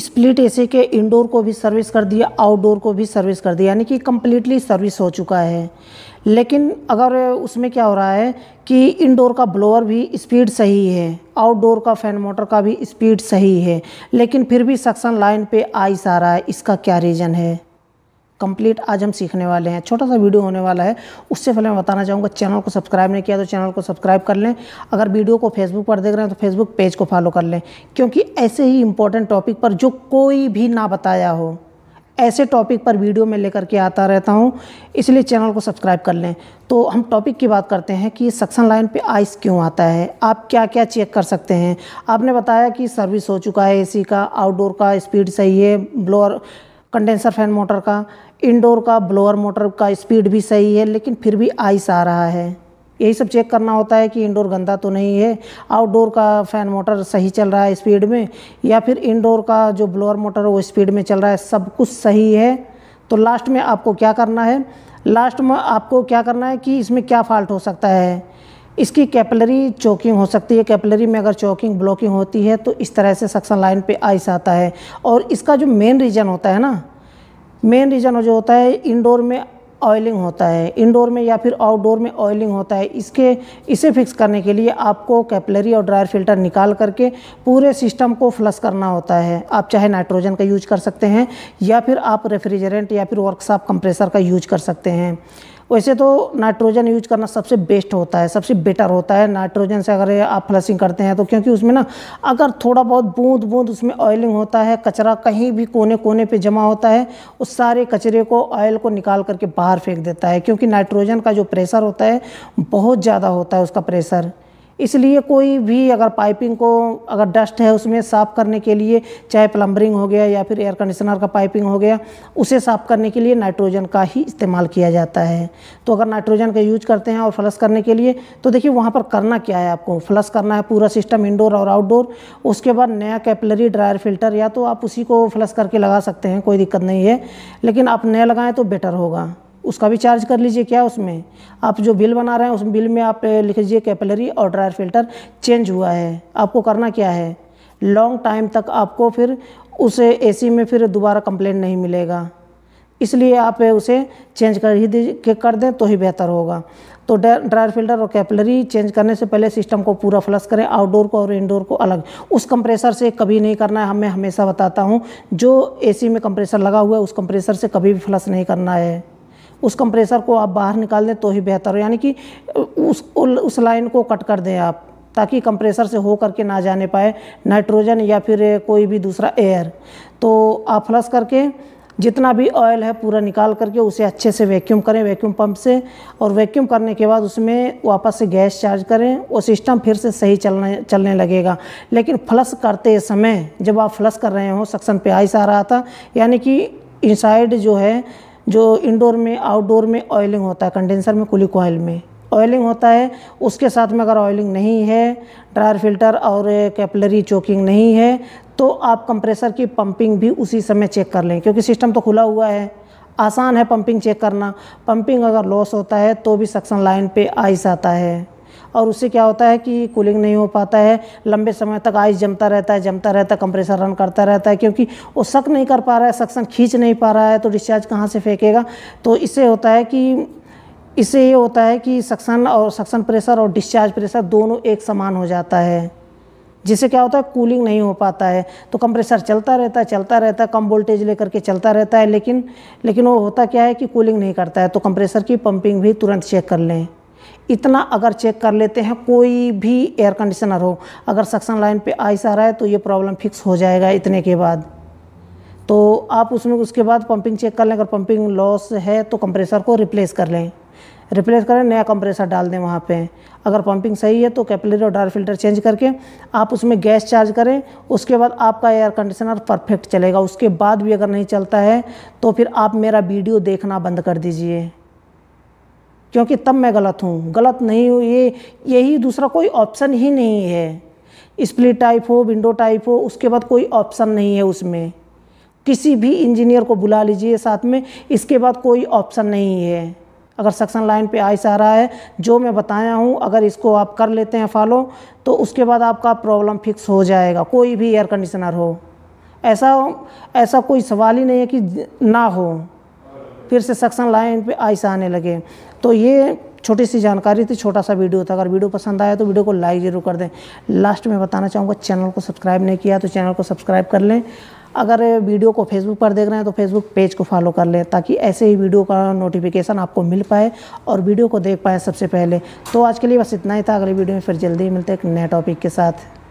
split AC के indoor को भी सर्विस कर दिया आउटडोर को भी सर्विस कर दिया यानी कि कम्प्लीटली सर्विस हो चुका है लेकिन अगर उसमें क्या हो रहा है कि इंडोर का ब्लोअर भी स्पीड सही है आउटडोर का फैन मोटर का भी स्पीड सही है लेकिन फिर भी सक्शन लाइन पे आइस आ रहा है इसका क्या रीज़न है कंप्लीट आज हम सीखने वाले हैं छोटा सा वीडियो होने वाला है उससे पहले मैं बताना चाहूँगा चैनल को सब्सक्राइब नहीं किया तो चैनल को सब्सक्राइब कर लें अगर वीडियो को फेसबुक पर देख रहे हैं तो फेसबुक पेज को फॉलो कर लें क्योंकि ऐसे ही इंपॉर्टेंट टॉपिक पर जो कोई भी ना बताया हो ऐसे टॉपिक पर वीडियो में लेकर के आता रहता हूँ इसलिए चैनल को सब्सक्राइब कर लें तो हम टॉपिक की बात करते हैं कि सक्शन लाइन पे आइस क्यों आता है आप क्या क्या चेक कर सकते हैं आपने बताया कि सर्विस हो चुका है एसी का आउटडोर का स्पीड सही है ब्लोअर कंडेंसर फैन मोटर का इंडोर का ब्लोअर मोटर का स्पीड भी सही है लेकिन फिर भी आइस आ रहा है यही सब चेक करना होता है कि इंडोर गंदा तो नहीं है आउटडोर का फ़ैन मोटर सही चल रहा है स्पीड में या फिर इंडोर का जो ब्लोअर मोटर वो स्पीड में चल रहा है सब कुछ सही है तो लास्ट में आपको क्या करना है लास्ट में आपको क्या करना है कि इसमें क्या फॉल्ट हो सकता है इसकी कैपलरी चौकिंग हो सकती है कैपलरी में अगर चौकिंग ब्लॉकिंग होती है तो इस तरह से सक्शन लाइन पे आइस आता है और इसका जो मेन रीज़न होता है ना मेन रीज़न जो होता है इंडोर में ऑयलिंग होता है इंडोर में या फिर आउटडोर में ऑयलिंग होता है इसके इसे फिक्स करने के लिए आपको कैपलरी और ड्रायर फिल्टर निकाल करके पूरे सिस्टम को फ्लश करना होता है आप चाहे नाइट्रोजन का यूज कर सकते हैं या फिर आप रेफ्रिजरेंट या फिर वर्कशॉप कंप्रेसर का यूज कर सकते हैं वैसे तो नाइट्रोजन यूज करना सबसे बेस्ट होता है सबसे बेटर होता है नाइट्रोजन से अगर आप फ्लसिंग करते हैं तो क्योंकि उसमें ना अगर थोड़ा बहुत बूंद बूंद उसमें ऑयलिंग होता है कचरा कहीं भी कोने कोने पे जमा होता है उस सारे कचरे को ऑयल को निकाल करके बाहर फेंक देता है क्योंकि नाइट्रोजन का जो प्रेशर होता है बहुत ज़्यादा होता है उसका प्रेशर इसलिए कोई भी अगर पाइपिंग को अगर डस्ट है उसमें साफ़ करने के लिए चाहे प्लम्बरिंग हो गया या फिर एयर कंडीशनर का पाइपिंग हो गया उसे साफ़ करने के लिए नाइट्रोजन का ही इस्तेमाल किया जाता है तो अगर नाइट्रोजन का यूज करते हैं और फ्लश करने के लिए तो देखिए वहाँ पर करना क्या है आपको फ्लश करना है पूरा सिस्टम इंडोर और आउटडोर उसके बाद नया कैपलरी ड्रायर फिल्टर या तो आप उसी को फ्लश करके लगा सकते हैं कोई दिक्कत नहीं है लेकिन आप नया लगाएँ तो बेटर होगा उसका भी चार्ज कर लीजिए क्या उसमें आप जो बिल बना रहे हैं उस बिल में आप लिख लीजिए कैपलरी और ड्रायर फिल्टर चेंज हुआ है आपको करना क्या है लॉन्ग टाइम तक आपको फिर उस एसी में फिर दोबारा कंप्लेंट नहीं मिलेगा इसलिए आप उसे चेंज कर ही कर दें तो ही बेहतर होगा तो ड्रायर फिल्टर और कैपलरी चेंज करने से पहले सिस्टम को पूरा फ्लश करें आउटडोर को और इंडोर को अलग उस कंप्रेसर से कभी नहीं करना है हमें हमेशा बताता हूँ जो एसी में कंप्रेसर लगा हुआ है उस कंप्रेसर से कभी भी फ्लश नहीं करना है उस कंप्रेसर को आप बाहर निकाल दें तो ही बेहतर हो यानी कि उस उस लाइन को कट कर दें आप ताकि कंप्रेसर से हो करके ना जाने पाए नाइट्रोजन या फिर कोई भी दूसरा एयर तो आप फ्लस करके जितना भी ऑयल है पूरा निकाल करके उसे अच्छे से वैक्यूम करें वैक्यूम पंप से और वैक्यूम करने के बाद उसमें वापस से गैस चार्ज करें वो सिस्टम फिर से सही चलने चलने लगेगा लेकिन फ्लस करते समय जब आप फ्लस कर रहे हो सक्शन पे आइस आ रहा था यानी कि इनसाइड जो है जो इंडोर में आउटडोर में ऑयलिंग होता है कंडेंसर में कुली कोयल में ऑयलिंग होता है उसके साथ में अगर ऑयलिंग नहीं है ड्रायर फिल्टर और कैपलरी चोकिंग नहीं है तो आप कंप्रेसर की पंपिंग भी उसी समय चेक कर लें क्योंकि सिस्टम तो खुला हुआ है आसान है पंपिंग चेक करना पंपिंग अगर लॉस होता है तो भी सक्शन लाइन पे आइस आता है और उससे क्या होता है कि कूलिंग नहीं हो पाता है लंबे समय तक आइस जमता रहता है जमता रहता है कंप्रेसर रन करता रहता है क्योंकि वो सक नहीं कर पा रहा है सक्सन खींच नहीं पा रहा है तो डिस्चार्ज कहाँ से फेंकेगा तो इससे होता है कि इससे ये होता है कि सक्सन और सक्सन प्रेशर और डिस्चार्ज प्रेशर दोनों एक समान हो जाता है जिससे क्या होता है कूलिंग नहीं हो पाता है तो कंप्रेसर चलता रहता है चलता रहता है कम वोल्टेज लेकर के चलता रहता है लेकिन लेकिन वो होता क्या है कि कूलिंग नहीं करता है तो कंप्रेसर की पंपिंग भी तुरंत चेक कर लें इतना अगर चेक कर लेते हैं कोई भी एयर कंडीशनर हो अगर सक्शन लाइन पे आइस आ रहा है तो ये प्रॉब्लम फिक्स हो जाएगा इतने के बाद तो आप उसमें उसके बाद पंपिंग चेक कर लें अगर पंपिंग लॉस है तो कंप्रेसर को रिप्लेस कर लें रिप्लेस करें नया कंप्रेसर डाल दें वहाँ पे अगर पंपिंग सही है तो कैपिलरी और डार फिल्टर चेंज करके आप उसमें गैस चार्ज करें उसके बाद आपका एयर कंडीशनर परफेक्ट चलेगा उसके बाद भी अगर नहीं चलता है तो फिर आप मेरा वीडियो देखना बंद कर दीजिए क्योंकि तब मैं गलत हूँ गलत नहीं हूँ ये यही दूसरा कोई ऑप्शन ही नहीं है स्प्लिट टाइप हो विंडो टाइप हो उसके बाद कोई ऑप्शन नहीं है उसमें किसी भी इंजीनियर को बुला लीजिए साथ में इसके बाद कोई ऑप्शन नहीं है अगर सक्शन लाइन पे आइस आ रहा है जो मैं बताया हूँ अगर इसको आप कर लेते हैं फॉलो तो उसके बाद आपका प्रॉब्लम फिक्स हो जाएगा कोई भी एयर कंडीशनर हो ऐसा ऐसा कोई सवाल ही नहीं है कि ना हो फिर से सक्शन लाइन पे आइस आने लगे तो ये छोटी सी जानकारी थी छोटा सा वीडियो था अगर वीडियो पसंद आया तो वीडियो को लाइक ज़रूर कर दें लास्ट में बताना चाहूँगा चैनल को सब्सक्राइब नहीं किया तो चैनल को सब्सक्राइब कर लें अगर वीडियो को फेसबुक पर देख रहे हैं तो फेसबुक पेज को फॉलो कर लें ताकि ऐसे ही वीडियो का नोटिफिकेशन आपको मिल पाए और वीडियो को देख पाए सबसे पहले तो आज के लिए बस इतना ही था अगले वीडियो में फिर जल्दी मिलते हैं एक नए टॉपिक के साथ